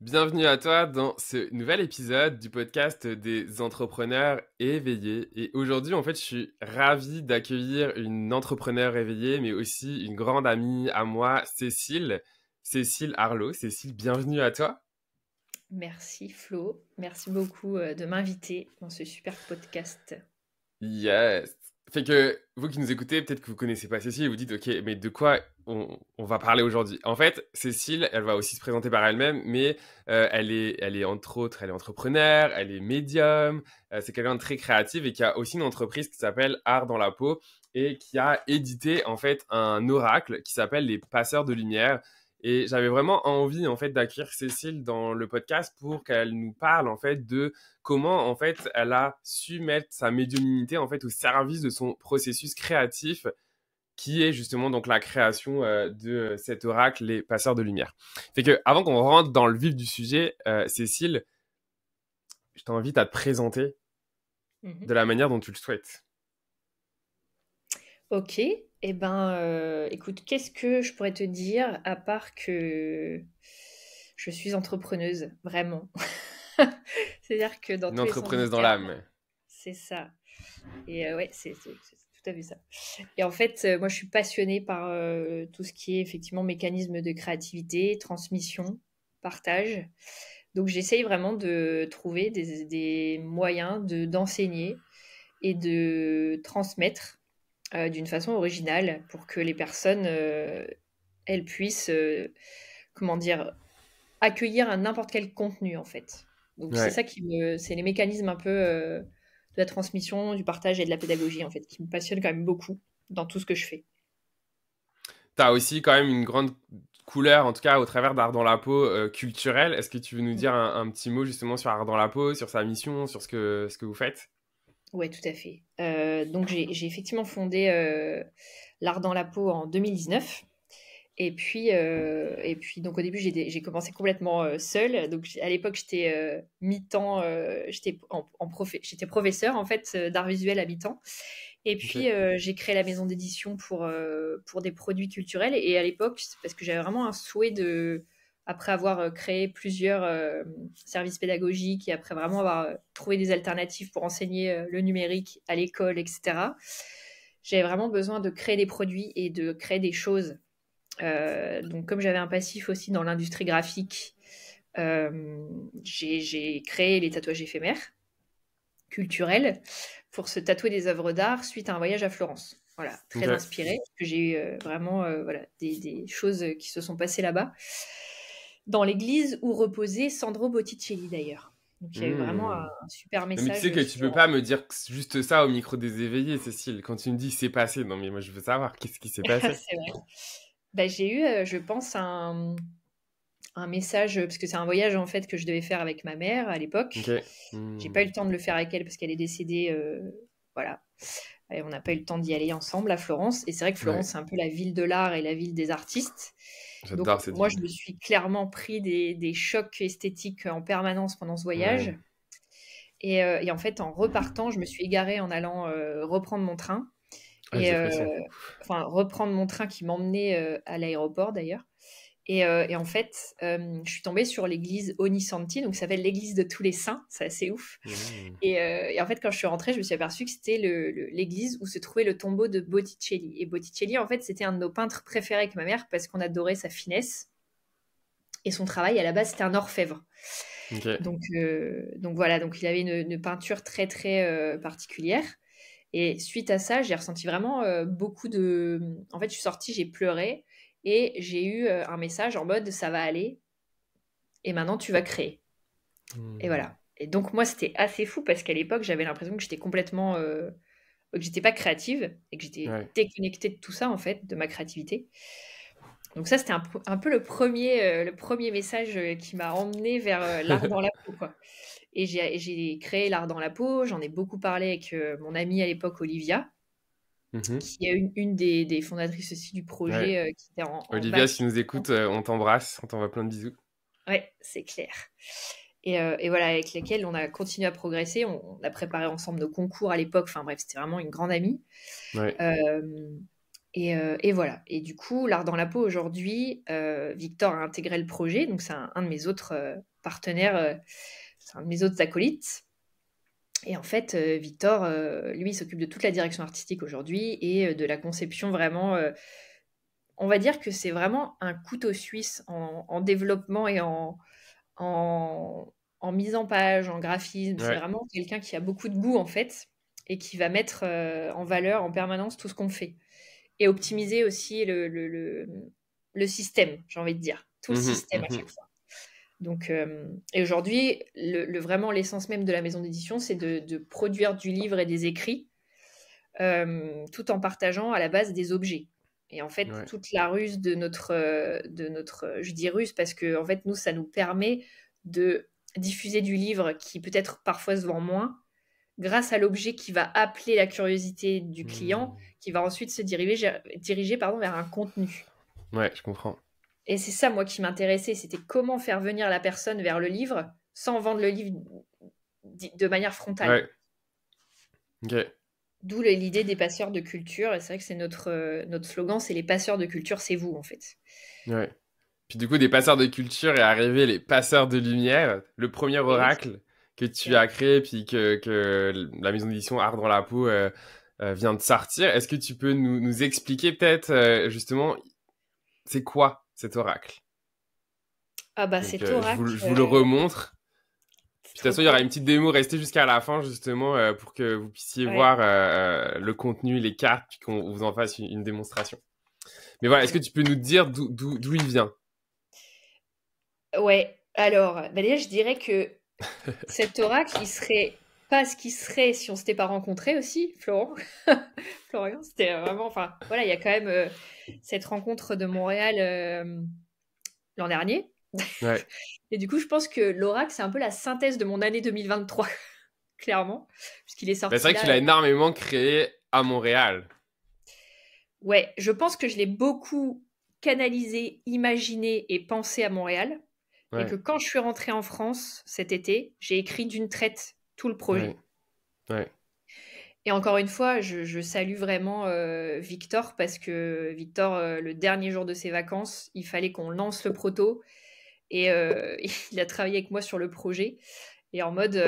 Bienvenue à toi dans ce nouvel épisode du podcast des entrepreneurs éveillés. Et aujourd'hui, en fait, je suis ravi d'accueillir une entrepreneur éveillée, mais aussi une grande amie à moi, Cécile. Cécile Arlo. Cécile, bienvenue à toi. Merci Flo. Merci beaucoup euh, de m'inviter dans ce super podcast. Yes. Fait que vous qui nous écoutez, peut-être que vous connaissez pas Cécile, vous dites, ok, mais de quoi on, va parler aujourd'hui. En fait, Cécile, elle va aussi se présenter par elle-même, mais euh, elle, est, entre autres, elle est entrepreneur, elle est médium, euh, c'est quelqu'un de très créatif et qui a aussi une entreprise qui s'appelle Art dans la peau et qui a édité en fait un oracle qui s'appelle les passeurs de lumière. Et j'avais vraiment envie en fait d'accueillir Cécile dans le podcast pour qu'elle nous parle en fait de comment en fait elle a su mettre sa médiumnité en fait au service de son processus créatif qui est justement donc la création euh, de euh, cet oracle, les passeurs de lumière. Fait que avant qu'on rentre dans le vif du sujet, euh, Cécile, je t'invite à te présenter mhm. de la manière dont tu le souhaites. Ok, et eh ben, écoute, qu'est-ce que je pourrais te dire à part que je suis entrepreneuse, vraiment. C'est-à-dire que dans une entrepreneuse dans l'âme. C'est ça. Et ouais, c'est tout ça. Et en fait, euh, moi, je suis passionnée par euh, tout ce qui est effectivement mécanisme de créativité, transmission, partage. Donc, j'essaye vraiment de trouver des, moyens de d'enseigner et de transmettre euh, d'une façon originale pour que les personnes, elles puissent, comment dire, accueillir n'importe quel contenu en fait. Donc, c'est ça qui me, c'est les mécanismes un peu transmission, du partage et de la pédagogie, en fait, qui me passionne quand même beaucoup dans tout ce que je fais. Tu as aussi quand même une grande couleur, en tout cas au travers d'Art dans la peau euh, culturelle. Est-ce que tu veux nous dire un, petit mot justement sur Art dans la peau, sur sa mission, sur ce que, ce que vous faites Ouais tout à fait. Euh, donc j'ai effectivement fondé euh, l'Art dans la peau en 2019. Et puis, euh, et puis donc au début, j'ai commencé complètement euh, seule. Donc à l'époque, j'étais euh, mi-temps, j'étais en, j'étais professeur en fait d'art visuel à mi-temps. Et puis j'ai créé la maison d'édition pour pour des produits culturels. Et à l'époque, parce que j'avais vraiment un souhait de, après avoir créé plusieurs services pédagogiques et après vraiment avoir trouvé des alternatives pour enseigner le numérique à l'école, etc. J'avais vraiment besoin de créer des produits et de créer des choses euh, donc, comme j'avais un passif aussi dans l'industrie graphique, euh, j'ai créé les tatouages éphémères culturels pour se tatouer des œuvres d'art suite à un voyage à Florence. Voilà, très inspiré. J'ai eu euh, vraiment voilà, des, choses qui se sont passées là-bas dans l'église où reposait Sandro Botticelli d'ailleurs. Donc il y a eu hmm. vraiment un super message. mais tu sais que tu peux pas me dire juste ça au micro des éveillés, Cécile. Quand tu me dis c'est passé, non mais moi je veux savoir qu'est-ce qui s'est passé. c'est vrai bah, J'ai eu, euh, je pense, un, un message, parce que c'est un voyage en fait que je devais faire avec ma mère à l'époque. J'ai hmm. pas eu le temps de le faire avec elle parce qu'elle est décédée. Euh, voilà. Et on n'a pas eu le temps d'y aller ensemble à Florence. Et c'est vrai que Florence, c'est un peu la ville de l'art et la ville des artistes. Donc, moi, je me suis clairement pris des, des, chocs esthétiques en permanence pendant ce voyage. Et, euh, et, en fait, en repartant, je me suis égarée en allant reprendre mon train et, euh, enfin, reprendre mon train qui m'emmenait euh, à l'aéroport d'ailleurs. Et, euh, et, en fait, je suis tombée sur l'église Onisanti, donc ça s'appelle l'église de tous les saints, c'est assez ouf. Mmh. Et, et, en fait, quand je suis rentrée, je me suis aperçue que c'était l'église où se trouvait le tombeau de Botticelli. Et Botticelli, en fait, c'était un de nos peintres préférés avec ma mère parce qu'on adorait sa finesse. Et son travail, à la base, c'était un orfèvre. Donc, donc voilà, donc il avait une, peinture très très particulière. Et suite à ça, j'ai ressenti vraiment euh, beaucoup de. En fait, je suis sortie, j'ai pleuré et j'ai eu euh, un message en mode ça va aller et maintenant tu vas créer. Et hmm. voilà. Et donc, moi, c'était assez fou parce qu'à l'époque, j'avais l'impression que j'étais complètement. Euh, que j'étais pas créative et que j'étais déconnectée de tout ça, en fait, de ma créativité. Donc ça, c'était un, un, peu le premier, euh, le premier message euh, qui m'a emmené vers euh, l'art dans la peau. Quoi. Et j'ai créé l'art dans la peau, j'en ai beaucoup parlé avec mon amie à l'époque, Olivia, mm-hmm. qui est une, des, fondatrices aussi du projet. Olivia, si nous écoute, on t'embrasse, on t'envoie plein de bisous. Ouais, c'est clair. Et, voilà, avec laquelle on a continué à progresser, on, a préparé ensemble nos concours à l'époque, enfin bref, c'était vraiment une grande amie. Ouais euh, et, voilà. Et du coup, l'art dans la peau aujourd'hui, euh, Victor a intégré le projet, donc c'est un, de mes autres euh, partenaires, c'est un de mes autres acolytes. Et en fait, Victor, lui, s'occupe de toute la direction artistique aujourd'hui et de la conception vraiment. on va dire que c'est vraiment un couteau suisse en, développement et en, mise en page, en graphisme. C'est vraiment quelqu'un qui a beaucoup de goût en fait et qui va mettre en valeur en permanence tout ce qu'on fait et optimiser aussi le, le, système, j'ai envie de dire, tout le mhm, système à mhm. chaque fois. Donc, euh, et aujourd'hui, le, vraiment l'essence même de la maison d'édition, c'est de, produire du livre et des écrits, euh, tout en partageant à la base des objets. Et en fait, toute la ruse de notre, euh, de notre, je dis ruse parce que fait, nous, ça nous permet de diffuser du livre qui peut-être parfois se vend moins, grâce à l'objet qui va appeler la curiosité du client, hmm. qui va ensuite se diriger, pardon, vers un contenu. Ouais, je comprends. Et c'est ça, moi, qui m'intéressait, c'était comment faire venir la personne vers le livre sans vendre le livre de manière frontale. Ouais. Ok. D'où l'idée des passeurs de culture. Et c'est vrai que c'est notre, euh, notre slogan, c'est les passeurs de culture, c'est vous, en fait. Ouais. Puis du coup, des passeurs de culture et arrivé les passeurs de lumière, le premier oracle que tu as créé puis que, que la maison d'édition Art dans la peau euh, euh, vient de sortir. Est-ce que tu peux nous, expliquer peut-être euh, justement c'est quoi cet oracle Ah bah c'est oracle. Je vous, le remontre. de toute façon, il y aura une petite démo restée jusqu'à la fin justement pour que vous puissiez voir le contenu, les cartes, puis qu'on vous en fasse une, démonstration. Mais voilà, est-ce que tu peux nous dire d'où il vient Ouais, alors, bah, déjà, je dirais que Cet oracle, il serait pas ce qu'il serait si on s'était pas rencontré aussi, Florent. Florian, c'était vraiment. Enfin, voilà, il y a quand même euh, cette rencontre de Montréal euh, l'an dernier. Et du coup, je pense que l'oracle, c'est un peu la synthèse de mon année 2023, clairement, puisqu'il est sorti. c'est vrai qu'il a euh, énormément créé à Montréal. Ouais, je pense que je l'ai beaucoup canalisé, imaginé et pensé à Montréal. Et que quand je suis rentrée en France cet été, j'ai écrit d'une traite tout le projet. Et encore une fois, je, salue vraiment euh, Victor parce que Victor, euh, le dernier jour de ses vacances, il fallait qu'on lance le proto et euh, il a travaillé avec moi sur le projet et en mode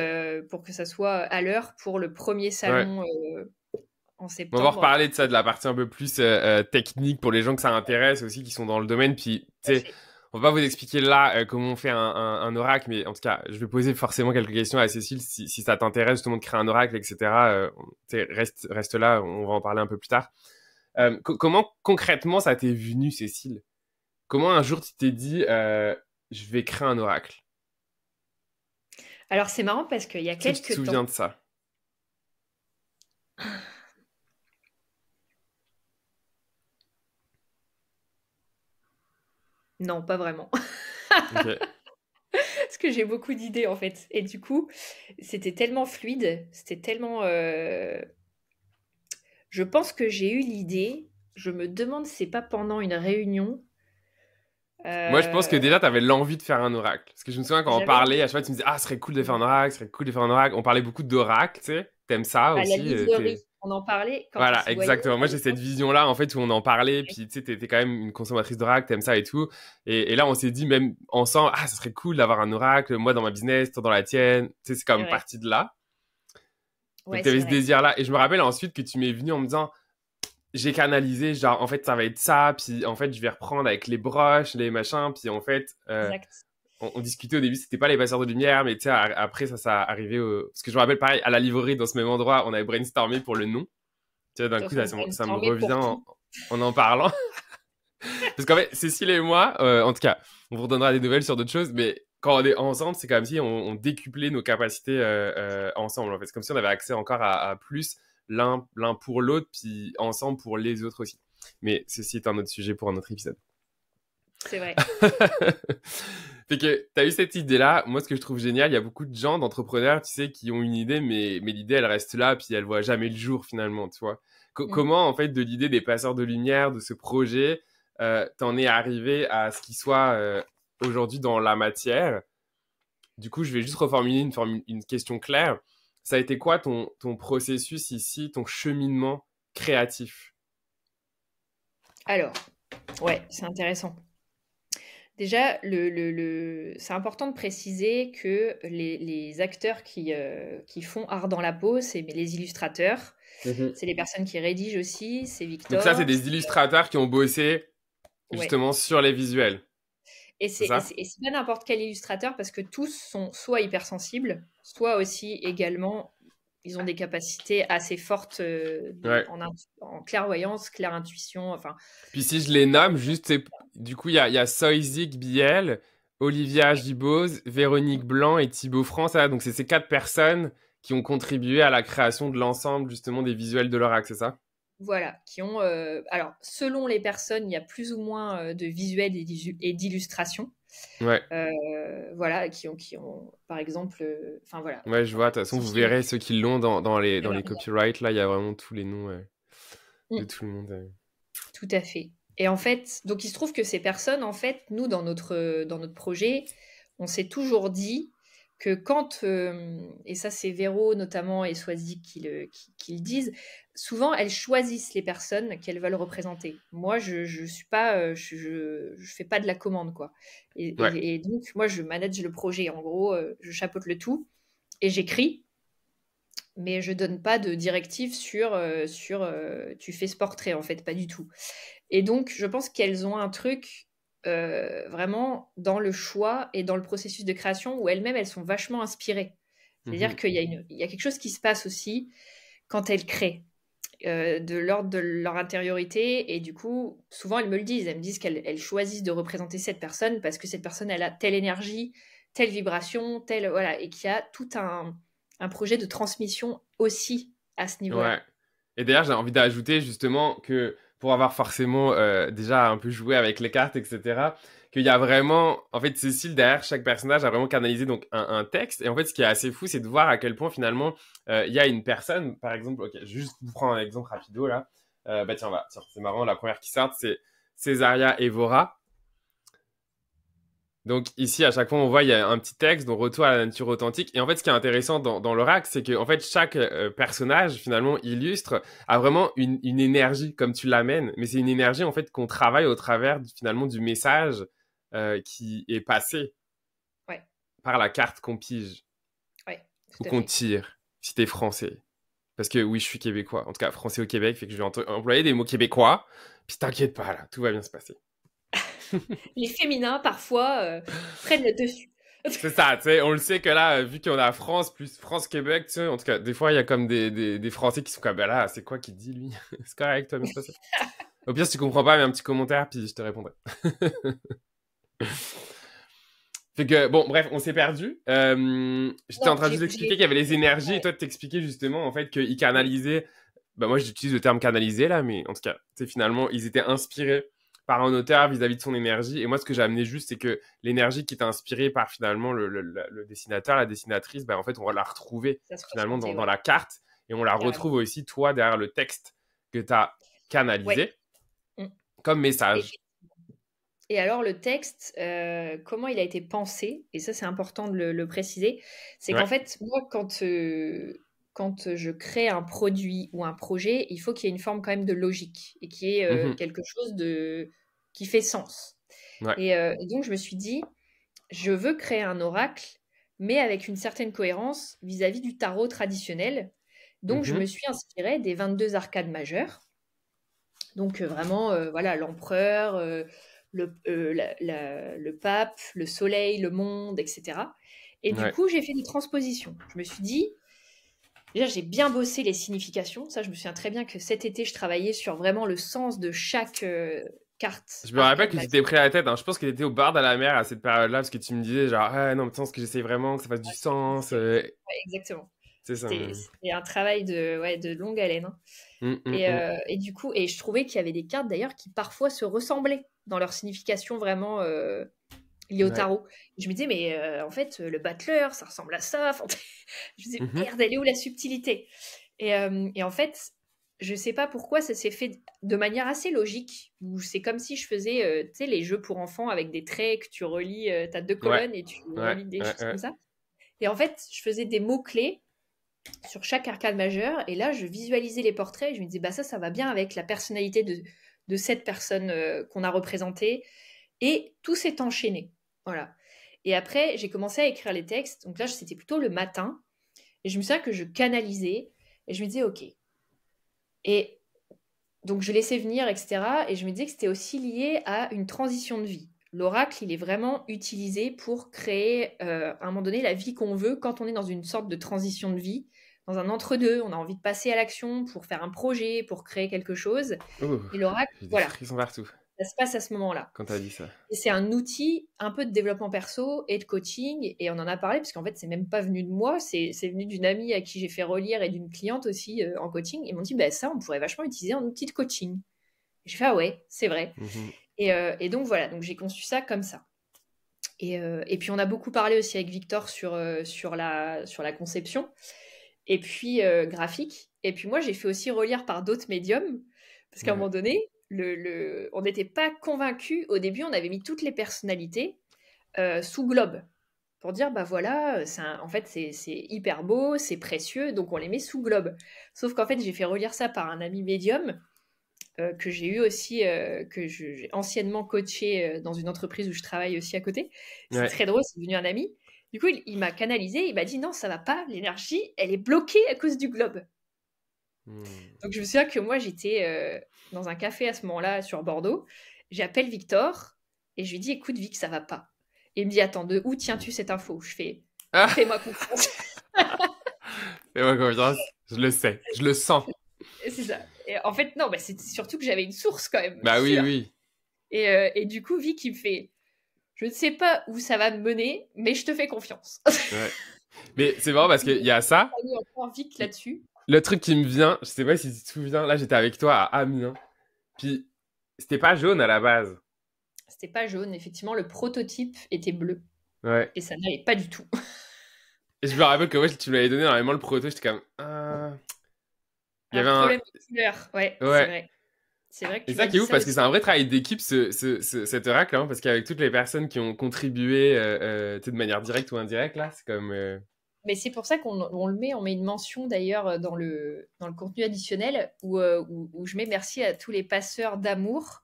pour que ça soit à l'heure pour le premier salon. en septembre. On va reparler de ça, de la partie un peu plus technique pour les gens que ça intéresse aussi, qui sont dans le domaine. Puis, tu sais, on va pas vous expliquer là euh, comment on fait un, oracle, mais en tout cas, je vais poser forcément quelques questions à Cécile si, ça t'intéresse justement de créer un oracle, etc. Euh, reste, reste là, on va en parler un peu plus tard. Euh, comment concrètement ça t'est venu, Cécile Comment un jour tu t'es dit, je vais créer un oracle Alors c'est marrant parce qu'il y a quelques temps. Tu te souviens de ça Non, pas vraiment. Parce que j'ai beaucoup d'idées en fait. Et du coup, c'était tellement fluide, c'était tellement... Euh, je pense que j'ai eu l'idée, je me demande si c'est pas pendant une réunion Moi, je pense que déjà, tu avais l'envie de faire un oracle. Parce que je me souviens quand on parlait, à chaque fois, tu me disais Ah, ce serait cool de faire un oracle, ce serait cool de faire un oracle. On parlait beaucoup d'oracle, tu sais. T'aimes ça bah, aussi euh, on en parlait. Quand voilà, exactement. Moi, j'ai cette vision-là, en fait, où on en parlait, puis tu sais, t'étais quand même une consommatrice d'oracle, t'aimes ça et tout. Et, là, on s'est dit, même ensemble, ah, ce serait cool d'avoir un oracle, moi dans ma business, toi dans la tienne. Tu sais, c'est quand même parti de là. Donc, t'avais ce désir-là. Et je me rappelle ensuite que tu m'es venu en me disant, j'ai canalisé, genre, en fait, ça va être ça, puis en fait, je vais reprendre avec les broches, les machins, puis en fait, euh, on, discutait au début, c'était pas les passeurs de lumière, mais tu après, ça, ça arrivé au... Parce que je me rappelle, pareil, à la livrerie dans ce même endroit, on avait brainstormé pour le nom. Tu d'un coup, ça, me revient en, en, parlant. Parce qu'en fait, Cécile et moi, euh, en tout cas, on vous redonnera des nouvelles sur d'autres choses, mais quand on est ensemble, c'est comme si on, on décuplait nos capacités euh, euh, ensemble. En fait, c'est comme si on avait accès encore à, à plus l'un pour l'autre, puis ensemble pour les autres aussi. Mais ceci est un autre sujet pour un autre épisode. C'est vrai. C'est que tu as eu cette idée-là. Moi, ce que je trouve génial, il y a beaucoup de gens, d'entrepreneurs, tu sais, qui ont une idée, mais, mais l'idée, elle reste là, puis elle voit jamais le jour finalement, tu vois. Mm. Comment, en fait, de l'idée des passeurs de lumière, de ce projet, euh, t'en es arrivé à ce qui soit euh, aujourd'hui dans la matière Du coup, je vais juste reformuler une, une question claire. Ça a été quoi ton, ton processus ici, ton cheminement créatif Alors, ouais, c'est intéressant. Déjà, le, c'est important de préciser que les, acteurs qui, euh, qui, font art dans la peau, c'est les illustrateurs, mmh c'est les personnes qui rédigent aussi, c'est Victor. Donc ça, c'est des illustrateurs qui ont bossé justement sur les visuels. Et c'est pas n'importe quel illustrateur parce que tous sont soit hypersensibles, soit aussi également ils ont des capacités assez fortes euh, en, clairvoyance, claire intuition. Enfin. Puis si je les nomme, juste, du coup, il y a, y Biel, Olivia Gibose, Véronique Blanc et Thibaut France. donc c'est ces quatre personnes qui ont contribué à la création de l'ensemble justement des visuels de leur c'est ça voilà, qui ont. Euh, alors, selon les personnes, il y a plus ou moins euh, de visuels et d'illustrations. Ouais. Euh, voilà, qui ont, qui ont, par exemple, euh, enfin voilà. Ouais, je vois. De toute façon, vous verrez ceux qui l'ont dans, dans, les, dans les copyrights. Là, il y a vraiment tous les noms de mmh. tout le monde. Tout à fait. Et en fait, donc il se trouve que ces personnes, en fait, nous, dans notre, dans notre projet, on s'est toujours dit, quand, euh, et ça c'est Véro notamment et Soisy qui le, disent, souvent elles choisissent les personnes qu'elles veulent représenter. Moi je ne suis pas, euh, je, fais pas de la commande quoi. Et, donc moi je manage le projet en gros, euh, je chapeaute le tout et j'écris, mais je donne pas de directive sur, sur tu fais ce portrait en fait, pas du tout. Et donc je pense qu'elles ont un truc euh, vraiment dans le choix et dans le processus de création où elles-mêmes, elles sont vachement inspirées. C'est-à-dire mhm. qu'il y, a une, il y a quelque chose qui se passe aussi quand elles créent, euh, de l'ordre de leur intériorité. Et du coup, souvent, elles me le disent. Elles me disent qu'elles choisissent de représenter cette personne parce que cette personne, elle a telle énergie, telle vibration, telle. Voilà. Et qu'il y a tout un, un, projet de transmission aussi à ce niveau-là. Et d'ailleurs, j'ai envie d'ajouter justement que pour avoir forcément euh, déjà un peu joué avec les cartes, etc., qu'il y a vraiment, en fait, Cécile, derrière chaque personnage, a vraiment canalisé donc un, un texte. Et en fait, ce qui est assez fou, c'est de voir à quel point, finalement, euh, il y a une personne, par exemple, ok, juste vous prendre un exemple rapido, là. Euh, bah tiens, va, c'est marrant, la première qui sort, c'est Césaria Evora, donc ici, à chaque fois, on voit, il y a un petit texte, donc retour à la nature authentique. Et en fait, ce qui est intéressant dans, dans l'oracle, c'est que en fait, chaque euh, euh, personnage, finalement, illustre, a vraiment une, une énergie, comme tu l'amènes. Mais c'est une énergie, en fait, qu'on travaille au travers, finalement, du message euh, qui est passé par la carte qu'on pige ou qu'on tire, si t'es français. Parce que oui, je suis québécois. En tout cas, français au Québec, fait que je vais employer des mots québécois. Puis t'inquiète pas, là, tout va bien se passer. les féminins, parfois, euh, prennent le dessus. c'est ça, tu sais, on le sait que là, vu qu'on a France plus France-Québec, tu sais, en tout cas, des fois, il y a comme des, Français qui sont comme, ben là, c'est quoi qui dit, lui C'est correct, toi, mais c'est Au pire, si tu comprends pas, mets un petit commentaire, puis je te répondrai. fait que, bon, bref, on s'est perdu. J'étais en train de vous expliquer qu'il y avait les énergies, et toi, t'expliquer justement, en fait, qu'ils canalisaient... Bah moi, j'utilise le terme canalisé là, mais en tout cas, c'est finalement, ils étaient inspirés par un auteur vis-à-vis de son énergie. Et moi, ce que j'ai amené juste, c'est que l'énergie qui est inspirée par finalement le, dessinateur, la dessinatrice, ben en fait, on va la retrouver finalement dans, la carte et on la retrouve aussi, toi, derrière le texte que tu as canalisé mm. comme message. Et, alors, le texte, euh, comment il a été pensé Et ça, c'est important de le, préciser. C'est qu'en fait, moi, quand. Euh, quand je crée un produit ou un projet, il faut qu'il y ait une forme quand même de logique et qu'il y ait euh, mhm. quelque chose de... qui fait sens. Euh, et, donc, je me suis dit, je veux créer un oracle, mais avec une certaine cohérence vis-à-vis du tarot traditionnel. Donc, je mhm. me suis inspirée des 22 arcades majeures. Donc, euh, vraiment, voilà, l'empereur, le, pape, le soleil, le monde, etc. Et du coup, j'ai fait des transpositions. Je me suis dit, Déjà, j'ai bien bossé les significations. Ça, je me souviens très bien que cet été, je travaillais sur vraiment le sens de chaque euh, carte. Je me rappelle que bah, j'étais pris à la tête. Hein. Je pense qu'il était au bar de la mer à cette période-là, parce que tu me disais, genre, ah, non, mais sens que j'essaie vraiment, que ça fasse du sens. Euh. exactement. C'est ça. C'est un travail de, ouais, de longue haleine. Hein. Mmh, mmh, mmh. Euh, et, du coup, et je trouvais qu'il y avait des cartes d'ailleurs qui parfois se ressemblaient dans leur signification vraiment au tarot. Je me disais, mais euh, en fait, le battleur, ça ressemble à ça. je me disais, mmh merde, elle est où la subtilité euh, et, en fait, je sais pas pourquoi ça s'est fait de manière assez logique, c'est comme si je faisais euh, les jeux pour enfants avec des traits que tu relis, tu as deux colonnes et tu relis des choses comme ça. Et en fait, je faisais des mots-clés sur chaque arcade majeur et là, je visualisais les portraits et je me disais, bah ça, ça va bien avec la personnalité de, cette personne qu'on a représentée. Et tout s'est enchaîné. Voilà. Et après, j'ai commencé à écrire les textes. Donc là, c'était plutôt le matin. Et je me souviens que je canalisais et je me disais, OK. Et donc, je laissais venir, etc. Et je me disais que c'était aussi lié à une transition de vie. L'oracle, il est vraiment utilisé pour créer, euh, à un moment donné, la vie qu'on veut quand on est dans une sorte de transition de vie, dans un entre-deux. On a envie de passer à l'action pour faire un projet, pour créer quelque chose. et l'oracle, voilà. Ils sont partout se passe à ce moment-là. Quand tu as dit ça. C'est un outil un peu de développement perso et de coaching. Et on en a parlé, parce qu'en fait, c'est même pas venu de moi. C'est venu d'une amie à qui j'ai fait relire et d'une cliente aussi euh, en coaching. Ils m'ont dit, bah, ça, on pourrait vachement utiliser en outil de coaching. J'ai fait, ah ouais, c'est vrai. Mhm. Et, euh, et, donc voilà, donc j'ai conçu ça comme ça. Et, euh, et, puis on a beaucoup parlé aussi avec Victor sur, sur, la, sur la conception. Et puis graphique. Et puis moi, j'ai fait aussi relire par d'autres médiums. Parce qu'à un moment donné, on n'était pas convaincus Au début, on avait mis toutes les personnalités euh, sous globe pour dire bah voilà, en fait c'est hyper beau, c'est précieux, donc on les met sous globe. Sauf qu'en fait, j'ai fait relire ça par un ami médium. Euh, que j'ai eu aussi, euh, que j'ai anciennement coaché dans une entreprise où je travaille aussi à côté. C'est très drôle, c'est devenu un ami. Du coup, il, il m'a canalisé, il m'a dit non, ça va pas, l'énergie, elle est bloquée à cause du globe. Hmm. Donc je me souviens que moi j'étais euh, dans un café à ce moment-là sur Bordeaux. J'appelle Victor et je lui dis écoute Vic ça va pas. Et il me dit attends de où tiens-tu cette info Je fais ah! fais-moi confiance. fais-moi confiance. Je le sais, je le sens. C'est ça. en fait non, c'est surtout que j'avais une source quand même. Bah oui oui. Euh, et, du coup Vic il me fait je ne sais pas où ça va me mener mais je te fais confiance. Mais c'est marrant parce qu'il y a ça. On prend Vic là-dessus le truc qui me vient, je sais pas si tu te souviens, là j'étais avec toi à Amiens. Puis c'était pas jaune à la base. C'était pas jaune, effectivement, le prototype était bleu. Et ça n'allait pas du tout. et je me rappelle que ouais, tu me l'avais donné dans le prototype, j'étais comme. Ah. Il y avait un. Problème de couleur, ouais. C'est vrai. C'est vrai que ça qui est ouf parce que c'est un vrai travail d'équipe ce, cet oracle hein, parce qu'avec toutes les personnes qui ont contribué euh, euh de manière directe ou indirecte là c'est comme euh, mais c'est pour ça qu'on le met, on met une mention d'ailleurs euh, dans le, dans le contenu additionnel euh, où, je mets merci à tous les passeurs d'amour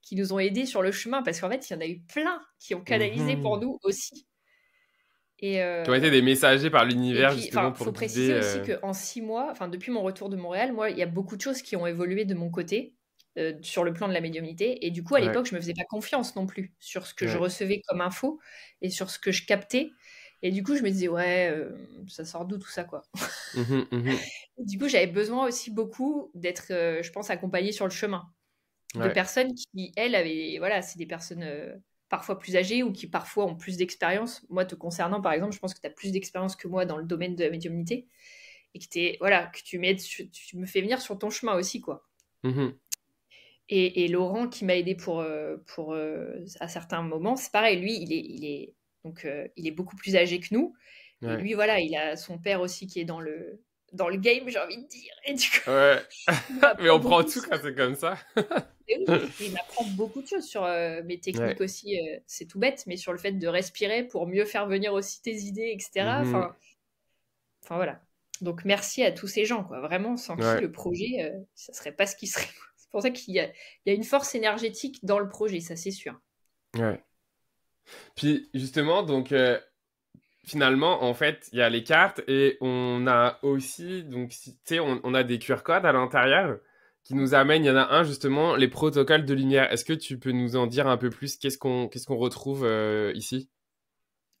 qui nous ont aidés sur le chemin, parce qu'en fait, il y en a eu plein qui ont canalisé pour mhm. nous aussi. Et euh, Qui ont été des messagers par l'univers, Il faut préciser aussi qu'en six mois, enfin, depuis mon retour de Montréal, moi, il y a beaucoup de choses qui ont évolué de mon côté sur le plan de la médiumnité. Et du coup, à l'époque, je me faisais pas confiance non plus sur ce que je recevais comme info et sur ce que je captais. Et du coup, je me disais, ouais, euh, ça sort d'où tout ça, quoi. Mmh mmh du coup, j'avais besoin aussi beaucoup d'être, euh, je pense, accompagnée sur le chemin. Des De personnes qui, elles, avaient, voilà, c'est des personnes euh, parfois plus âgées ou qui parfois ont plus d'expérience. Moi, te concernant, par exemple, je pense que tu as plus d'expérience que moi dans le domaine de la médiumnité. Et que, voilà, que tu, m'aides, tu, me fais venir sur ton chemin aussi, quoi. Mmh et, Laurent, qui m'a aidé pour, pour, à certains moments, c'est pareil, lui, il est, il est donc, euh, il est beaucoup plus âgé que nous. lui, voilà, il a son père aussi qui est dans le, dans le game, j'ai envie de dire. mais on prend tout quand c'est comme ça. il m'apprend beaucoup de choses sur euh, mes techniques aussi. Euh, c'est tout bête, mais sur le fait de respirer pour mieux faire venir aussi tes idées, etc. Mhm. Enfin, voilà. Donc, merci à tous ces gens, quoi. Vraiment, sans qui le projet, ça ça serait pas ce qu'il serait. C'est pour ça qu'il y, y a, une force énergétique dans le projet, ça c'est sûr. Ouais. Puis justement, donc euh, finalement, en fait, il y a les cartes et on a aussi, donc, tu sais, on, a des QR codes à l'intérieur qui nous amènent. Il y en a un justement, les protocoles de lumière. Est-ce que tu peux nous en dire un peu plus Qu'est-ce qu'on qu'est-ce qu'on retrouve euh, ici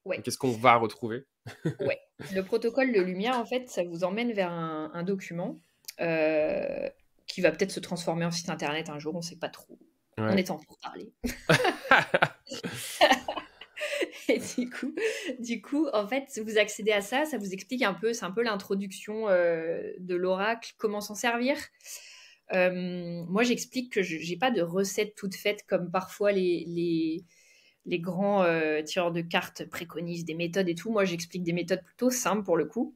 ouais. Qu'est-ce qu'on va retrouver ouais. Le protocole de lumière, en fait, ça vous emmène vers un, document euh, qui va peut-être se transformer en site internet un jour, on ne sait pas trop. On est en pour parler. et du coup, du coup, en fait, vous accédez à ça, ça vous explique un peu, c'est un peu l'introduction euh, de l'oracle, comment s'en servir. Euh, moi, j'explique que je n'ai pas de recette toute faite comme parfois les, les, les grands euh, tireurs de cartes préconisent des méthodes et tout. Moi, j'explique des méthodes plutôt simples pour le coup.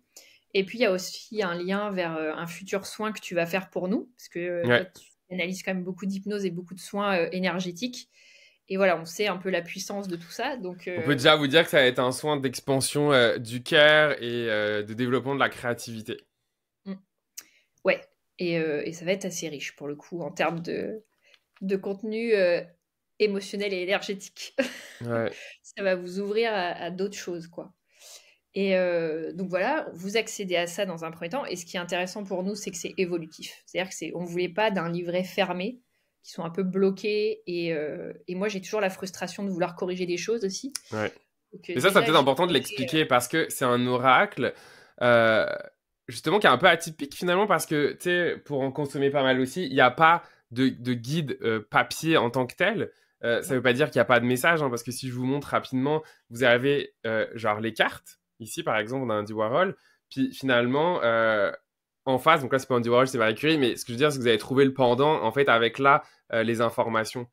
Et puis, il y a aussi un lien vers un futur soin que tu vas faire pour nous, parce que tu analyses quand même beaucoup d'hypnose et beaucoup de soins énergétiques. Et voilà, on sait un peu la puissance de tout ça. Donc, euh, On peut déjà vous dire que ça va être un soin d'expansion euh, du cœur et euh, de développement de la créativité. Mm. Ouais, et, ça va être assez riche pour le coup en termes de, contenu émotionnel et énergétique. Ouais. ça va vous ouvrir à, d'autres choses, quoi. Et donc voilà, vous accédez à ça dans un premier temps. Et ce qui est intéressant pour nous, c'est que c'est évolutif. C'est-à-dire que c'est, on voulait pas d'un livret fermé qui sont un peu bloqués. Et, euh, et moi, j'ai toujours la frustration de vouloir corriger des choses aussi. Ouais. et euh, ça, c'est peut-être important de l'expliquer parce que c'est un oracle. Euh, justement, qui est un peu atypique finalement parce que, tu sais, pour en consommer pas mal aussi, il n'y a pas de, guide papier en tant que tel. ça veut pas dire qu'il n'y a pas de message, hein, parce que si je vous montre rapidement, vous avez genre les cartes. Ici, par exemple, on a un Warhol. Puis finalement, en face, donc là c'est pas Andy Warhol, c'est Marie Curie, mais ce que je veux dire, c'est que vous avez trouvé le pendant en fait avec là euh, les informations.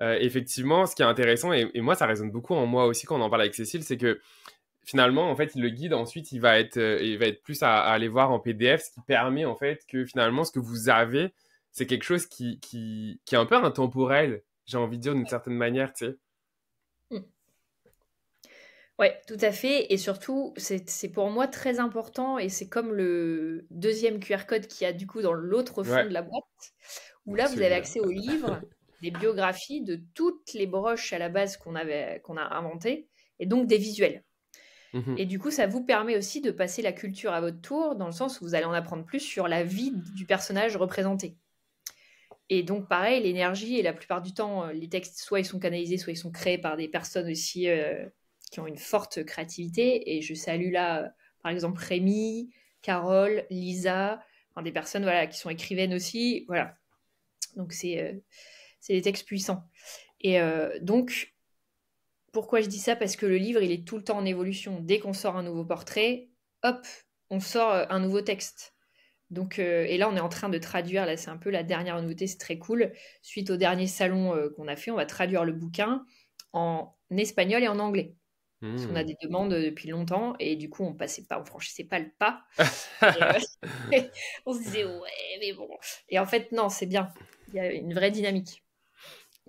Euh, effectivement, ce qui est intéressant, et, moi ça résonne beaucoup en moi aussi quand on en parle avec Cécile, c'est que finalement, en fait, le guide ensuite il va être, euh, il va être plus à, aller voir en PDF, ce qui permet en fait que finalement ce que vous avez, c'est quelque chose qui, qui, qui est un peu intemporel, j'ai envie de dire d'une certaine manière, tu sais. Oui, tout à fait. Et surtout, c'est pour moi très important et c'est comme le deuxième QR code qu'il y a du coup dans l'autre fond de la boîte, où là, vous avez accès aux livres, des biographies de toutes les broches à la base qu'on qu'on a inventées et donc des visuels. Mmh et du coup, ça vous permet aussi de passer la culture à votre tour, dans le sens où vous allez en apprendre plus sur la vie du personnage représenté. Et donc, pareil, l'énergie, et la plupart du temps, euh, les textes, soit ils sont canalisés, soit ils sont créés par des personnes aussi euh, qui ont une forte créativité. Et je salue là, euh, par exemple, Rémi, Carole, Lisa, des personnes voilà, qui sont écrivaines aussi. Voilà. Donc, c'est euh, des textes puissants. Et euh, donc, pourquoi je dis ça Parce que le livre, il est tout le temps en évolution. Dès qu'on sort un nouveau portrait, hop, on sort un nouveau texte. Donc, et là, on est en train de traduire, là, c'est un peu la dernière nouveauté, c'est très cool. Suite au dernier salon qu'on a fait, on va traduire le bouquin en espagnol et en anglais. On qu'on a mmh. des demandes euh, depuis longtemps et du coup, on passait pas, on franchissait pas le pas. Euh, on se disait, ouais, mais bon. Et en fait, non, c'est bien. Il y a une vraie dynamique.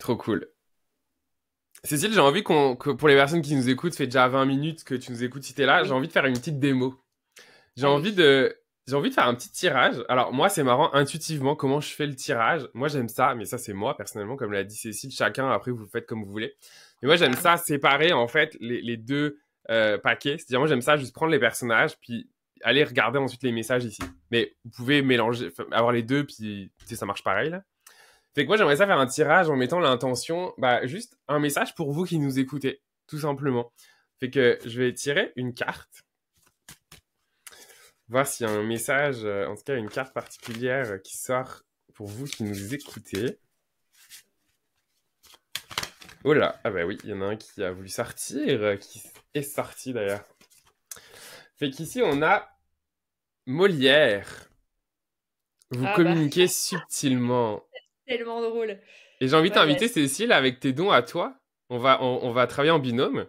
Trop cool. Cécile, j'ai envie qu'on, que pour les personnes qui nous écoutent, fait déjà 20 minutes que tu nous écoutes si t'es là, j'ai envie de faire une petite démo. J'ai envie de, j'ai envie de faire un petit tirage. Alors moi, c'est marrant intuitivement comment je fais le tirage. Moi, j'aime ça, mais ça c'est moi personnellement, comme l'a dit Cécile. Chacun après vous faites comme vous voulez. Et moi, j'aime ça séparer, en fait, les, les deux euh, paquets. C'est-à-dire, moi, j'aime ça juste prendre les personnages, puis aller regarder ensuite les messages ici. Mais vous pouvez mélanger, avoir les deux, puis, ça marche pareil, là. Fait que moi, j'aimerais ça faire un tirage en mettant l'intention, bah, juste un message pour vous qui nous écoutez, tout simplement. Fait que je vais tirer une carte, voir s'il y a un message, euh, en tout cas une carte particulière qui sort pour vous qui nous écoutez. Oh là, ah bah oui, il y en a un qui a voulu sortir, euh, qui est sorti d'ailleurs. Fait qu'ici, on a Molière. Vous ah bah. communiquez subtilement. tellement drôle. Et j'ai envie de Cécile, avec tes dons à toi. On va, on, travailler en binôme.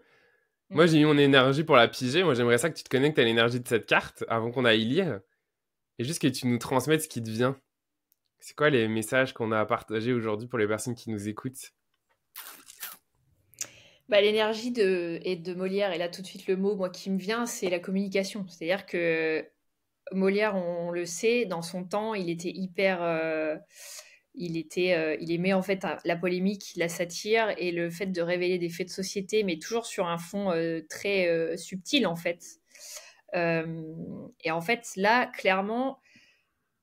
Moi, mhm. j'ai eu mon énergie pour la piger. Moi, j'aimerais ça que tu te connectes à l'énergie de cette carte avant qu'on aille lire. Et juste que tu nous transmettes ce qui te vient. C'est quoi les messages qu'on a à partager aujourd'hui pour les personnes qui nous écoutent bah, l'énergie de, de Molière, et là tout de suite le mot moi, qui me vient, c'est la communication. C'est-à-dire que Molière, on, le sait, dans son temps, il était hyper... Euh, il, était, euh, il aimait en fait la polémique, la satire et le fait de révéler des faits de société, mais toujours sur un fond euh, très subtil en fait. et en fait, là, clairement,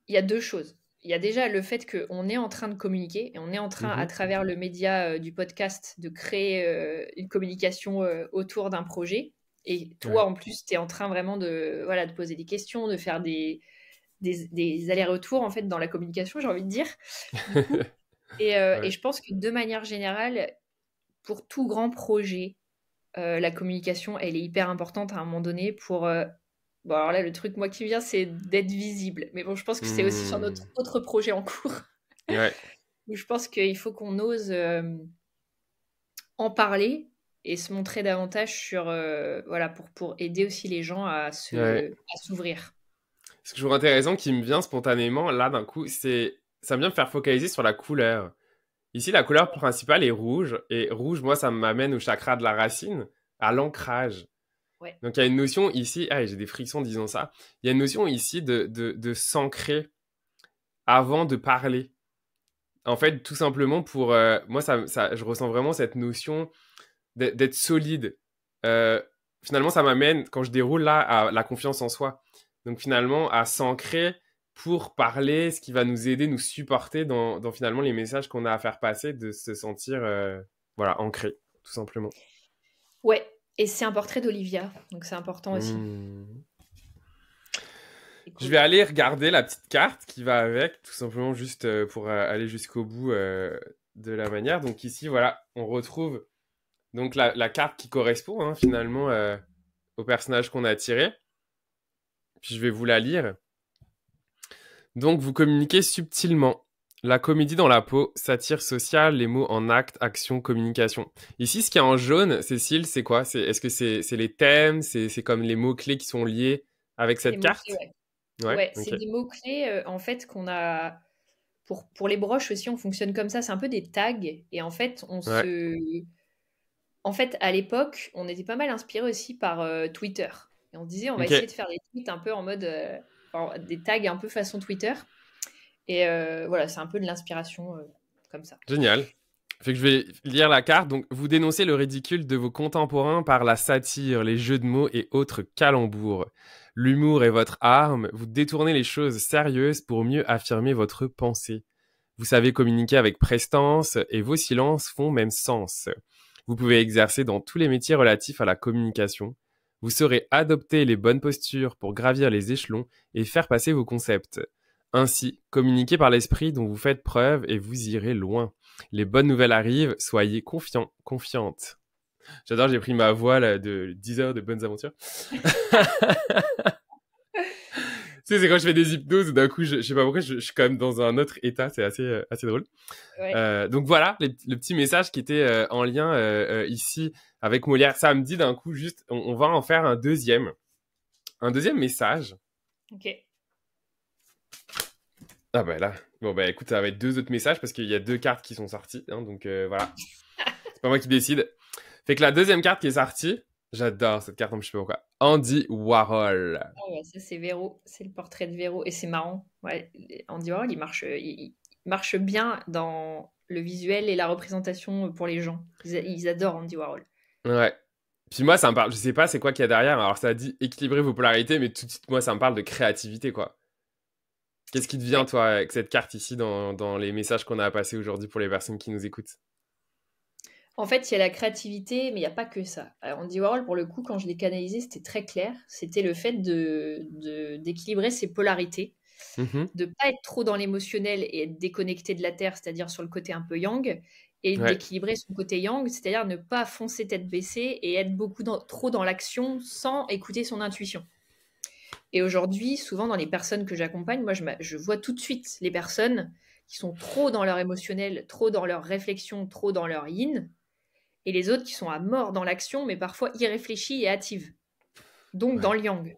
il y a deux choses il y a déjà le fait qu'on est en train de communiquer et on est en train, à mhm. travers le média euh, du podcast, de créer euh, une communication euh, autour d'un projet. Et toi, en plus, tu es en train vraiment de, voilà, de poser des questions, de faire des, des, allers-retours en fait dans la communication, j'ai envie de dire. et, et, je pense que de manière générale, pour tout grand projet, la communication, elle est hyper importante à un moment donné pour Bon, alors là, le truc, moi, qui vient, c'est d'être visible. Mais bon, je pense que c'est aussi sur hmm. notre autre projet en cours. Où je pense qu'il faut qu'on ose euh, en parler et se montrer davantage sur, euh, voilà, pour, pour aider aussi les gens à s'ouvrir. Ce que je trouve intéressant qui me vient spontanément, là, d'un coup, c'est ça me vient me faire focaliser sur la couleur. Ici, la couleur principale est rouge. Et rouge, moi, ça m'amène au chakra de la racine, à l'ancrage. Donc il y a une notion ici, ah, j'ai des frictions en disant ça, il y a une notion ici de, de, de s'ancrer avant de parler. En fait, tout simplement pour... Euh, moi, ça, je ressens vraiment cette notion d'être solide. Euh, finalement, ça m'amène, quand je déroule là, à la confiance en soi. Donc finalement, à s'ancrer pour parler, ce qui va nous aider, nous supporter dans, finalement les messages qu'on a à faire passer, de se sentir euh, voilà ancré, tout simplement. Ouais, et c'est un portrait d'Olivia, donc c'est important aussi. Hmm. Je vais aller regarder la petite carte qui va avec, tout simplement juste euh, pour euh, aller jusqu'au bout euh, de la manière. Donc ici, voilà, on retrouve donc la, carte qui correspond hein, finalement au personnage qu'on a tiré. Puis je vais vous la lire. Donc vous communiquez subtilement. La comédie dans la peau, satire sociale, les mots en acte, action, communication. Ici, ce qui est en jaune, Cécile, c'est quoi Est-ce que c'est, les thèmes C'est comme les mots-clés qui sont liés avec cette carte Oui, c'est des mots-clés, euh, en fait, qu'on a... Pour, pour les broches aussi, on fonctionne comme ça. C'est un peu des tags. Et en fait, on se... En fait, à l'époque, on était pas mal inspiré aussi par euh, Twitter. Et on disait, on va essayer de faire des tweets un peu en mode... Euh, des tags un peu façon Twitter. Et euh, voilà, c'est un peu de l'inspiration euh, comme ça. Génial. Fait que je vais lire la carte. Donc, vous dénoncez le ridicule de vos contemporains par la satire, les jeux de mots et autres calembours. L'humour est votre arme. Vous détournez les choses sérieuses pour mieux affirmer votre pensée. Vous savez communiquer avec prestance et vos silences font même sens. Vous pouvez exercer dans tous les métiers relatifs à la communication. Vous saurez adopter les bonnes postures pour gravir les échelons et faire passer vos concepts. Ainsi, communiquez par l'esprit dont vous faites preuve et vous irez loin. Les bonnes nouvelles arrivent, soyez confiants, confiantes. J'adore, j'ai pris ma voile euh, de 10 heures de bonnes aventures. tu sais, c'est quand je fais des hypnoses, d'un coup, je, ne sais pas pourquoi, je, suis quand même dans un autre état, c'est assez, euh, assez drôle. Euh, donc voilà, le petit message qui était en lien ici avec Molière. Samedi, d'un coup, juste, on, on, va en faire un deuxième. Un deuxième message. Ok. Ah bah là, bon bah écoute, ça va être deux autres messages parce qu'il y a deux cartes qui sont sorties, hein, donc euh, voilà. C'est pas moi qui décide. Fait que la deuxième carte qui est sortie, j'adore cette carte, je sais pas pourquoi. Andy Warhol. Ah ça c'est Véro, c'est le portrait de Véro et c'est marrant. Andy Warhol, il marche, il, marche bien dans le visuel et la représentation pour les gens. Ils, ils adorent Andy Warhol. Ouais, puis moi, ça me parle, je sais pas c'est quoi qu'il y a derrière. Alors ça dit équilibrer vos polarités, mais tout de suite, moi, ça me parle de créativité, quoi. Qu'est-ce qui te vient, toi, avec cette carte ici, dans, les messages qu'on a à passer aujourd'hui pour les personnes qui nous écoutent En fait, il y a la créativité, mais il n'y a pas que ça. On euh, dit Warhol, pour le coup, quand je l'ai canalisé, c'était très clair. C'était le fait d'équilibrer de, ses polarités, mmh de pas être trop dans l'émotionnel et être déconnecté de la Terre, c'est-à-dire sur le côté un peu yang, et d'équilibrer son côté yang, c'est-à-dire ne pas foncer tête baissée et être beaucoup trop dans l'action sans écouter son intuition. Et aujourd'hui, souvent dans les personnes que j'accompagne, moi, je, vois tout de suite les personnes qui sont trop dans leur émotionnel, trop dans leur réflexion, trop dans leur yin, et les autres qui sont à mort dans l'action, mais parfois irréfléchies et hâtives. Donc dans le yang.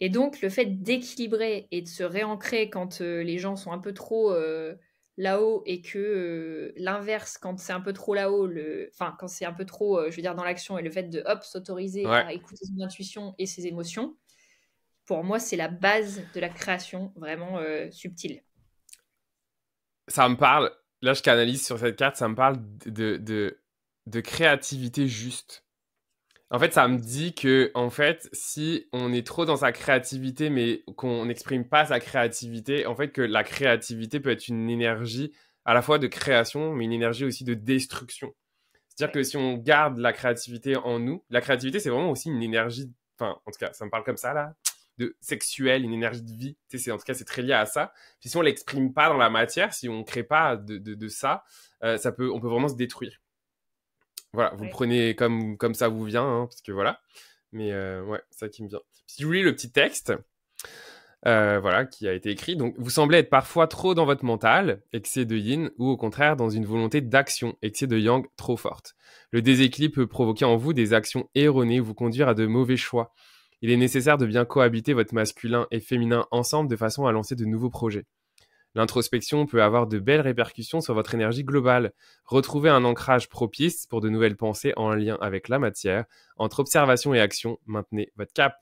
Et donc le fait d'équilibrer et de se réancrer quand euh, les gens sont un peu trop euh, là-haut et que euh, l'inverse, quand c'est un peu trop là-haut, enfin quand c'est un peu trop, je veux dire, dans l'action, et le fait de hop, s'autoriser à écouter son intuition et ses émotions, pour moi, c'est la base de la création vraiment euh, subtile. Ça me parle, là je canalise sur cette carte, ça me parle de, de, de créativité juste. En fait, ça me dit que, en fait, si on est trop dans sa créativité, mais qu'on n'exprime pas sa créativité, en fait, que la créativité peut être une énergie à la fois de création, mais une énergie aussi de destruction. C'est-à-dire que si on garde la créativité en nous, la créativité, c'est vraiment aussi une énergie, enfin, en tout cas, ça me parle comme ça, là, de sexuel, une énergie de vie. en tout cas, c'est très lié à ça. Puis si on l'exprime pas dans la matière, si on crée pas de, ça, euh, ça peut, on peut vraiment se détruire. Voilà, vous prenez comme, comme ça vous vient, hein, parce que voilà. Mais euh, ouais, ça qui me vient. Si vous voulez le petit texte, euh, voilà, qui a été écrit. Donc, vous semblez être parfois trop dans votre mental, excès de yin, ou au contraire dans une volonté d'action, excès de yang trop forte. Le déséquilibre peut provoquer en vous des actions erronées, vous conduire à de mauvais choix. Il est nécessaire de bien cohabiter votre masculin et féminin ensemble de façon à lancer de nouveaux projets. L'introspection peut avoir de belles répercussions sur votre énergie globale. Retrouvez un ancrage propice pour de nouvelles pensées en lien avec la matière. Entre observation et action, maintenez votre cap.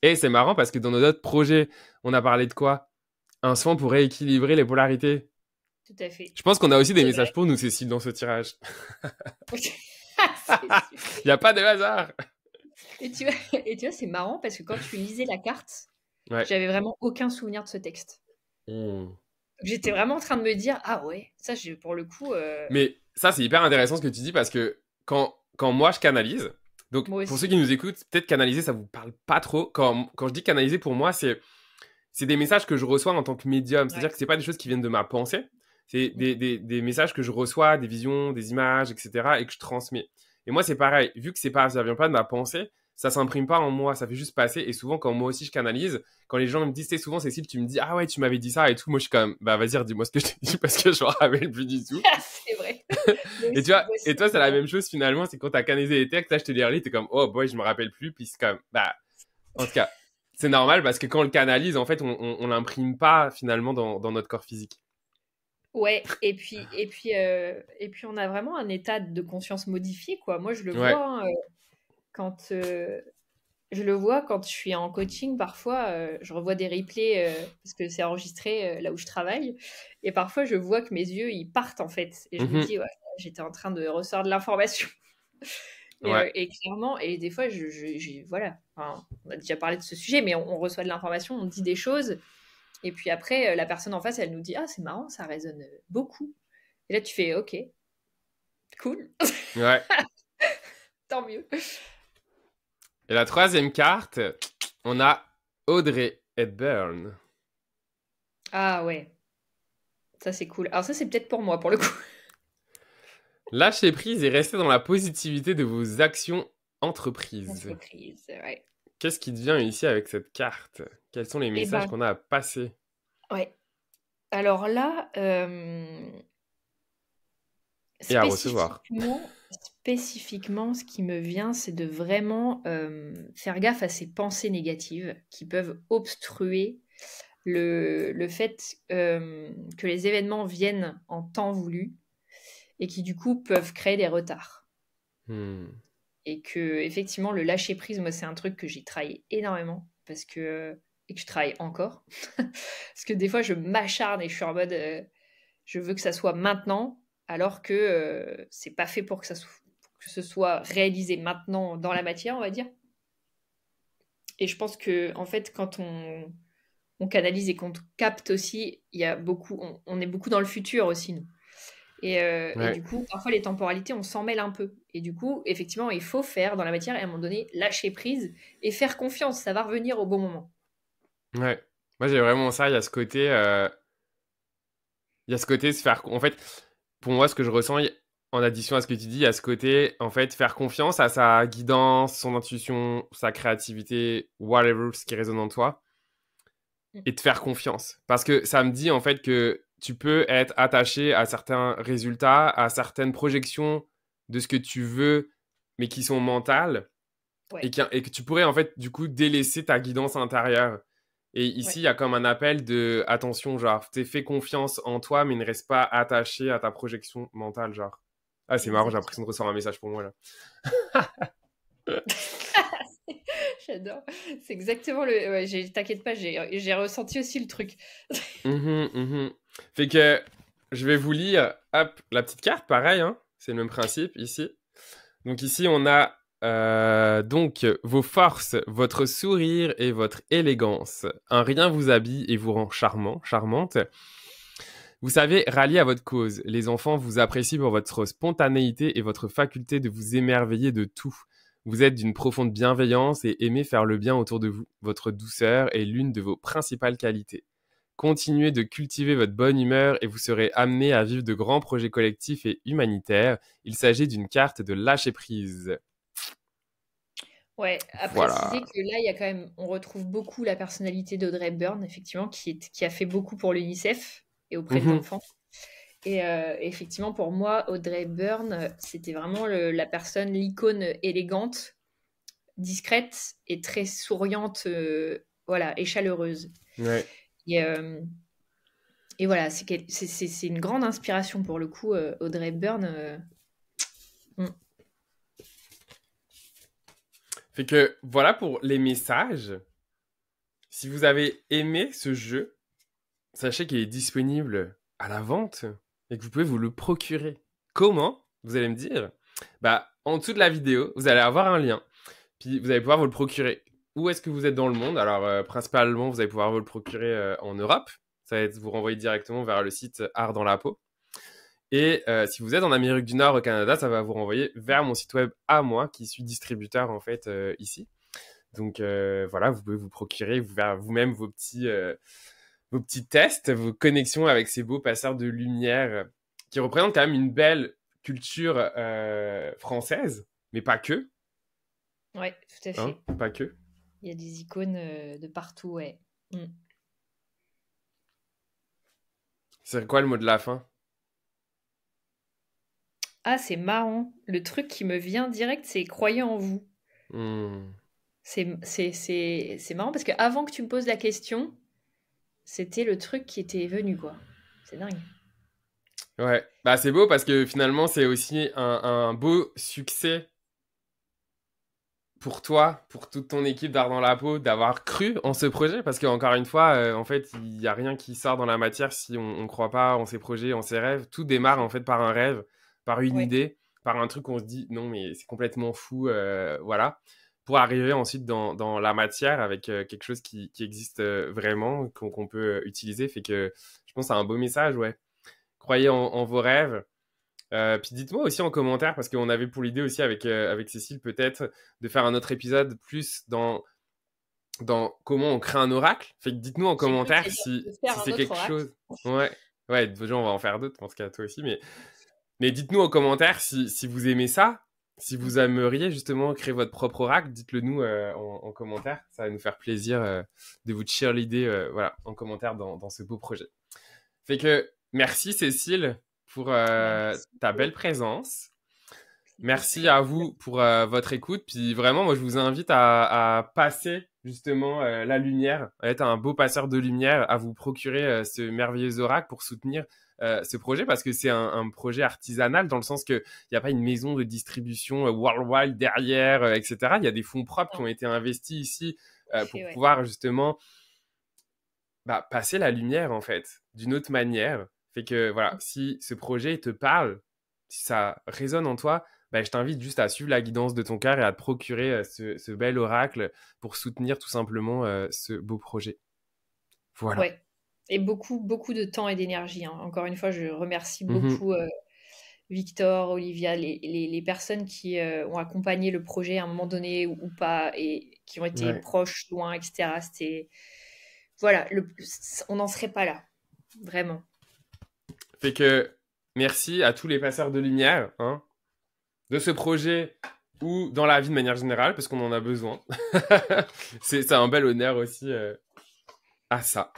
Et c'est marrant parce que dans nos autres projets, on a parlé de quoi Un soin pour rééquilibrer les polarités. Tout à fait. Je pense qu'on a aussi des messages pour nous, Cécile, dans ce tirage. Ah, Il n'y a pas de hasard. Et tu vois, c'est marrant parce que quand tu lisais la carte, j'avais vraiment aucun souvenir de ce texte. Hmm. J'étais vraiment en train de me dire ah ouais, ça j'ai pour le coup. Euh, Mais ça c'est hyper intéressant ce que tu dis parce que quand quand moi je canalise, donc pour ceux qui nous écoutent, peut-être canaliser ça vous parle pas trop. Quand quand je dis canaliser pour moi c'est c'est des messages que je reçois en tant que médium, c'est-à-dire que c'est pas des choses qui viennent de ma pensée, c'est mm. des, des, des, messages que je reçois, des visions, des images, etc., et que je transmets. Et moi, c'est pareil, vu que c'est pas, ça vient pas de ma pensée, ça s'imprime pas en moi, ça fait juste passer. Et souvent, quand moi aussi je canalise, quand les gens me disent, c'est souvent Cécile, tu me dis, ah ouais, tu m'avais dit ça et tout, moi je suis quand même, bah vas-y, dis-moi ce que je t'ai dit parce que je me rappelle plus du tout. c'est vrai. et tu et toi, c'est la même chose finalement, c'est quand as canalisé les textes, là je te les relis, es comme, oh boy, je me rappelle plus, puis c'est comme, bah, en tout cas, c'est normal parce que quand on le canalise, en fait, on, on, l'imprime pas finalement dans, dans notre corps physique. Ouais, et puis et puis euh, et puis on a vraiment un état de conscience modifié quoi. Moi je le vois. Hein, euh, quand euh, je le vois quand je suis en coaching, parfois euh, je revois des replays euh, parce que c'est enregistré là où je travaille, et parfois je vois que mes yeux ils partent en fait, et je me mhm. dis j'étais en train de recevoir de l'information. et, clairement, et des fois, voilà, on a déjà parlé de ce sujet, mais on, reçoit de l'information, on dit des choses, et puis après, la personne en face, elle nous dit ah c'est marrant, ça résonne beaucoup, et là tu fais ok, cool, tant mieux. Et la troisième carte, on a Audrey Edburn. Ah ouais. Ça, c'est cool. Alors, ça, c'est peut-être pour moi, pour le coup. Lâchez prise et restez dans la positivité de vos actions entreprises. Qu'est-ce qui devient ici avec cette carte Quels sont les eh messages ben, qu'on a à passer Ouais. Alors là, c'est euh, et à recevoir. spécifiquement, ce qui me vient, c'est de vraiment euh, faire gaffe à ces pensées négatives qui peuvent obstruer le, fait euh, que les événements viennent en temps voulu et qui du coup peuvent créer des retards. Hmm. Et que effectivement, le lâcher prise, moi, c'est un truc que j'ai travaillé énormément parce que et que je travaille encore. parce que des fois, je m'acharne et je suis en mode, euh, je veux que ça soit maintenant, alors que c'est pas fait pour que ça soit que ce soit réalisé maintenant dans la matière, on va dire. Et je pense que, en fait, quand on, on canalise et qu'on capte aussi, il y a beaucoup, on, est beaucoup dans le futur aussi, nous. Et, euh, du coup, parfois, les temporalités, on s'en mêle un peu. Et du coup, effectivement, il faut faire dans la matière, et à un moment donné, lâcher prise et faire confiance. Ça va revenir au bon moment. Ouais. Moi, j'ai vraiment ça. Il y a ce côté. Euh, il y a ce côté se faire. En fait, pour moi, ce que je ressens, en addition à ce que tu dis, à ce côté, en fait, faire confiance à sa guidance, son intuition, sa créativité, whatever, ce qui résonne en toi, mm. et te faire confiance. Parce que ça me dit, en fait, que tu peux être attaché à certains résultats, à certaines projections de ce que tu veux, mais qui sont mentales, et, et, que tu pourrais, en fait, du coup, délaisser ta guidance intérieure. Et ici, il y a comme un appel de attention, genre, t'es fait confiance en toi, mais ne reste pas attaché à ta projection mentale, genre. Ah, c'est marrant, j'ai l'impression de recevoir un message pour moi là. J'adore. C'est exactement le. Ouais, T'inquiète pas, j'ai ressenti aussi le truc. Mmh mmh fait que je vais vous lire hop, la petite carte, pareil, hein, c'est le même principe ici. Donc ici, on a euh, donc vos forces, votre sourire et votre élégance. Un rien vous habille et vous rend charmant, charmante. Vous savez, rallier à votre cause. Les enfants vous apprécient pour votre spontanéité et votre faculté de vous émerveiller de tout. Vous êtes d'une profonde bienveillance et aimez faire le bien autour de vous. Votre douceur est l'une de vos principales qualités. Continuez de cultiver votre bonne humeur et vous serez amené à vivre de grands projets collectifs et humanitaires. Il s'agit d'une carte de lâcher prise. Ouais, à préciser que là, il y a quand même, on retrouve beaucoup la personnalité d'Audrey Byrne, effectivement, qui a fait beaucoup pour l'UNICEF, et auprès mmh. d'enfants. Et euh, effectivement, pour moi, Audrey Byrne, euh, c'était vraiment la personne, l'icône élégante, discrète et très souriante, euh, voilà, et chaleureuse. Et, et, voilà, c'est une grande inspiration pour le coup, Audrey Byrne. Mm. Fait que voilà pour les messages. Si vous avez aimé ce jeu, sachez qu'il est disponible à la vente et que vous pouvez vous le procurer. Comment Vous allez me dire. Bah, en dessous de la vidéo, vous allez avoir un lien. Puis vous allez pouvoir vous le procurer. Où est-ce que vous êtes dans le monde Alors, euh, principalement, vous allez pouvoir vous le procurer euh, en Europe. Ça va être vous renvoyer directement vers le site euh, Art dans la peau. Et si vous êtes en Amérique du Nord, au Canada, ça va vous renvoyer vers mon site web à moi, qui suis distributeur en fait ici. Donc voilà, vous pouvez vous procurer vers vous-même vos petits vos petits tests, vos connexions avec ces beaux passeurs de lumière euh, qui représentent quand même une belle culture euh, française, mais pas que. Ouais, tout à hein, fait. pas que. Il y a des icônes euh, de partout, ouais. C'est mm. quoi le mot de la fin Ah, c'est marrant. Le truc qui me vient direct, c'est croyez en vous. Hmm. c'est C'est marrant parce que avant que tu me poses la question, c'était le truc qui était venu, quoi. C'est dingue. Ouais, bah c'est beau parce que finalement, c'est aussi un, beau succès pour toi, pour toute ton équipe d'Art dans la peau, d'avoir cru en ce projet. Parce qu'encore une fois, euh, en fait, il n'y a rien qui sort dans la matière si on ne croit pas en ses projets, en ses rêves. Tout démarre en fait par un rêve, par une idée, par un truc qu'on se dit non, mais c'est complètement fou, euh, voilà pour arriver ensuite dans, la matière avec euh, quelque chose qui, existe euh, vraiment, qu'on peut euh, utiliser. Fait que je pense à un beau message, ouais. Croyez en, vos rêves. puis dites-moi aussi en commentaire, parce qu'on avait pour l'idée aussi avec, avec Cécile peut-être de faire un autre épisode plus dans, dans comment on crée un oracle. Fait que dites-nous en commentaire si, c'est quelque chose. Ouais, ouais, déjà on va en faire d'autres, en tout cas, toi aussi, mais, mais dites-nous en commentaire si, si vous aimez ça, si vous aimeriez justement créer votre propre oracle, dites-le nous euh, en, commentaire. Ça va nous faire plaisir euh, de vous tirer l'idée euh, voilà, en commentaire dans, ce beau projet. Fait que merci Cécile pour ta belle présence. Merci à vous pour votre écoute. Puis vraiment, moi, je vous invite à, passer justement la lumière, à être un beau passeur de lumière, à vous procurer ce merveilleux oracle pour soutenir euh, ce projet parce que c'est un, projet artisanal dans le sens qu'il n'y a pas une maison de distribution euh, worldwide derrière, euh, etc. Il y a des fonds propres qui ont été investis ici pour pouvoir justement bah, passer la lumière en fait d'une autre manière. Fait que voilà, mm. si ce projet te parle, si ça résonne en toi, bah, je t'invite juste à suivre la guidance de ton cœur et à te procurer ce, bel oracle pour soutenir tout simplement ce beau projet. Voilà et beaucoup, beaucoup de temps et d'énergie. Hein. Encore une fois, je remercie mhm. beaucoup euh, Victor, Olivia, les, les, personnes qui euh, ont accompagné le projet à un moment donné ou, pas, et qui ont été proches, loin, etc. C'était. Voilà, on n'en serait pas là, vraiment. Fait que merci à tous les passeurs de lumière hein, de ce projet ou dans la vie de manière générale, parce qu'on en a besoin. c'est un bel honneur aussi euh, à ça.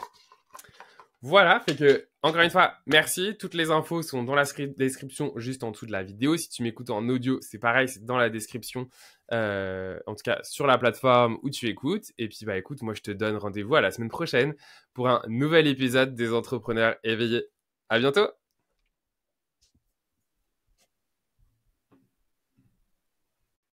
Voilà, fait que, encore une fois, merci. Toutes les infos sont dans la description juste en dessous de la vidéo. Si tu m'écoutes en audio, c'est pareil, c'est dans la description, euh, en tout cas sur la plateforme où tu écoutes. Et puis, bah écoute, moi je te donne rendez-vous à la semaine prochaine pour un nouvel épisode des Entrepreneurs éveillés. À bientôt!